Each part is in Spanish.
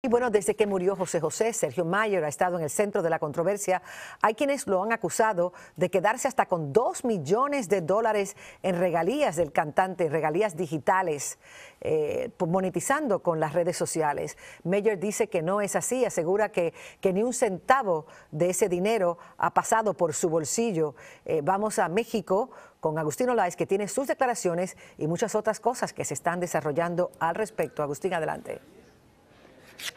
Y bueno, desde que murió José José, Sergio Mayer ha estado en el centro de la controversia. Hay quienes lo han acusado de quedarse hasta con dos millones de dólares en regalías del cantante, regalías digitales, eh, monetizando con las redes sociales. Mayer dice que no es así, asegura que, ni un centavo de ese dinero ha pasado por su bolsillo. Eh, vamos a México con Agustín Olaez, que tiene sus declaraciones y muchas otras cosas que se están desarrollando al respecto. Agustín, adelante.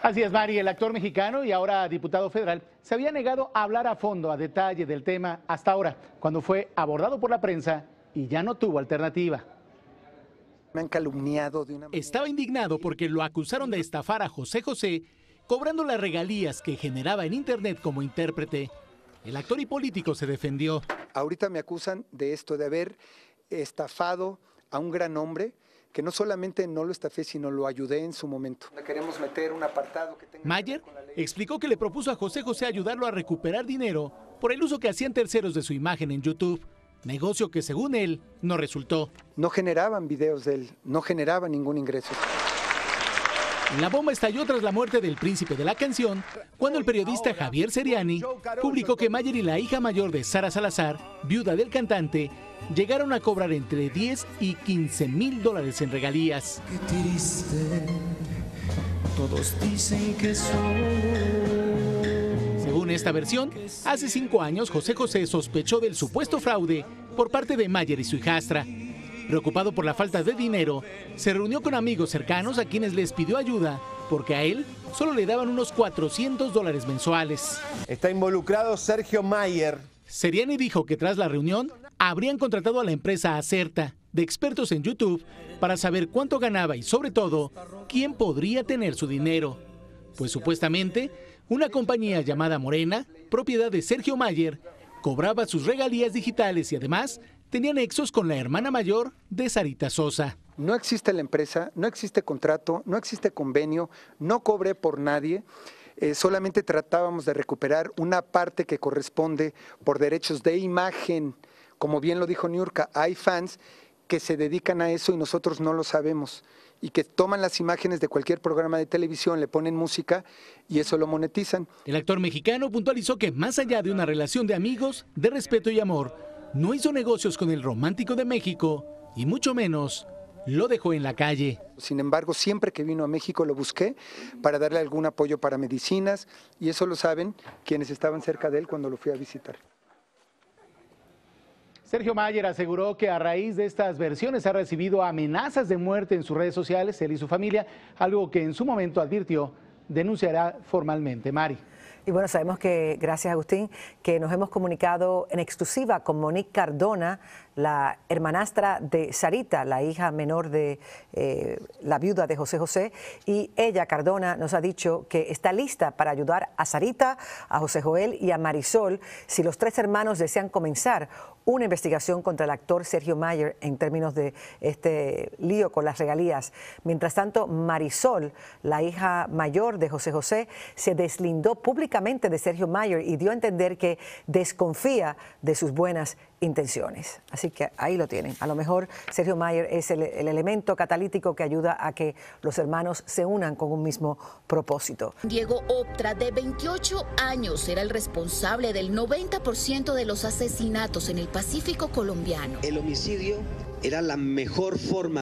Así es, Mari, el actor mexicano y ahora diputado federal se había negado a hablar a fondo a detalle del tema hasta ahora, cuando fue abordado por la prensa y ya no tuvo alternativa. Me han calumniado de una Estaba indignado porque lo acusaron de estafar a José José, cobrando las regalías que generaba en Internet como intérprete. El actor y político se defendió. Ahorita me acusan de esto, de haber estafado a un gran hombre que no solamente no lo estafé, sino lo ayudé en su momento. Mayer explicó que le propuso a José José ayudarlo a recuperar dinero por el uso que hacían terceros de su imagen en YouTube. Negocio que según él no resultó. No generaban videos de él, no generaban ningún ingreso. La bomba estalló tras la muerte del príncipe de la canción, cuando el periodista Javier Seriani publicó que Mayer y la hija mayor de Sara Salazar, viuda del cantante, llegaron a cobrar entre 10 y 15 mil dólares en regalías. dicen Según esta versión, hace cinco años José José sospechó del supuesto fraude por parte de Mayer y su hijastra, Preocupado por la falta de dinero, se reunió con amigos cercanos a quienes les pidió ayuda porque a él solo le daban unos 400 dólares mensuales. Está involucrado Sergio Mayer. Seriani dijo que tras la reunión habrían contratado a la empresa Acerta de expertos en YouTube para saber cuánto ganaba y sobre todo quién podría tener su dinero. Pues supuestamente una compañía llamada Morena, propiedad de Sergio Mayer, cobraba sus regalías digitales y además tenía nexos con la hermana mayor de Sarita Sosa. No existe la empresa, no existe contrato, no existe convenio, no cobré por nadie. Eh, solamente tratábamos de recuperar una parte que corresponde por derechos de imagen. Como bien lo dijo Niurka, hay fans que se dedican a eso y nosotros no lo sabemos y que toman las imágenes de cualquier programa de televisión, le ponen música y eso lo monetizan. El actor mexicano puntualizó que más allá de una relación de amigos, de respeto y amor, no hizo negocios con el romántico de México y mucho menos lo dejó en la calle. Sin embargo, siempre que vino a México lo busqué para darle algún apoyo para medicinas y eso lo saben quienes estaban cerca de él cuando lo fui a visitar. Sergio Mayer aseguró que a raíz de estas versiones ha recibido amenazas de muerte en sus redes sociales, él y su familia, algo que en su momento advirtió denunciará formalmente Mari. Y bueno, sabemos que, gracias Agustín, que nos hemos comunicado en exclusiva con Monique Cardona, la hermanastra de Sarita, la hija menor de eh, la viuda de José José, y ella, Cardona, nos ha dicho que está lista para ayudar a Sarita, a José Joel y a Marisol si los tres hermanos desean comenzar una investigación contra el actor Sergio Mayer en términos de este lío con las regalías. Mientras tanto, Marisol, la hija mayor de José José, se deslindó públicamente de Sergio Mayer y dio a entender que desconfía de sus buenas intenciones. Así que ahí lo tienen. A lo mejor Sergio Mayer es el, elemento catalítico que ayuda a que los hermanos se unan con un mismo propósito. Diego Optra, de 28 años, era el responsable del 90% de los asesinatos en el Pacífico colombiano. El homicidio era la mejor forma